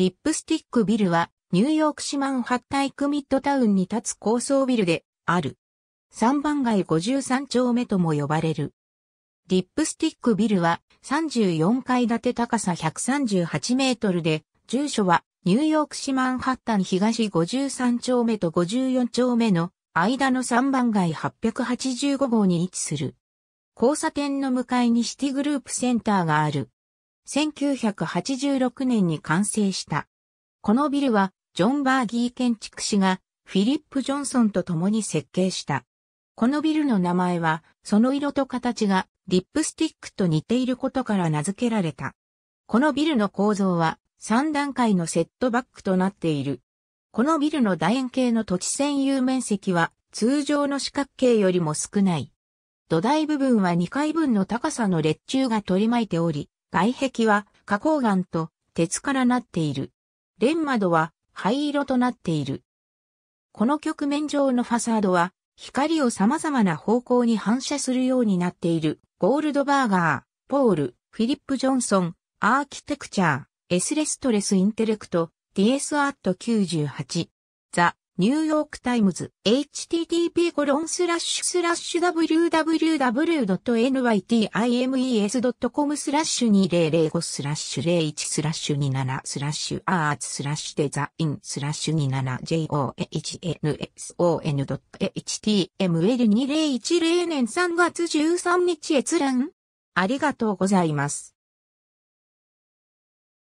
リップスティックビルは、ニューヨーク市マンハッタイクミッドタウンに立つ高層ビルで、ある。3番街53丁目とも呼ばれる。リップスティックビルは34階建て高さ138メートルで、住所はニューヨーク市マンハッタン東53丁目と54丁目の間の3番街885号に位置する。交差点の向かいにシティグループセンターがある。1986年に完成した。このビルは、ジョン・バーギー建築士が、フィリップ・ジョンソンと共に設計した。このビルの名前は、その色と形が、リップスティックと似ていることから名付けられた。このビルの構造は、3段階のセットバックとなっている。このビルの楕円形の土地占有面積は、通常の四角形よりも少ない。土台部分は2階分の高さの列柱が取り巻いており、外壁は花崗岩と鉄からなっている。レンマ窓は灰色となっている。この局面上のファサードは光を様々な方向に反射するようになっているゴールドバーガー、ポール、フィリップ・ジョンソン、アーキテクチャー、エスレストレス・インテレクト、DS アット98、ザ・ニューヨーク・タイムズ、https コロンスラッシュスラッシュ www.nytimes.com スラッシュ2005スラッシュ01スラッシュ27スラッシュアーツスラッシュデザインスラッシュ 27johnson.html2010 年3月13日閲覧ありがとうございます。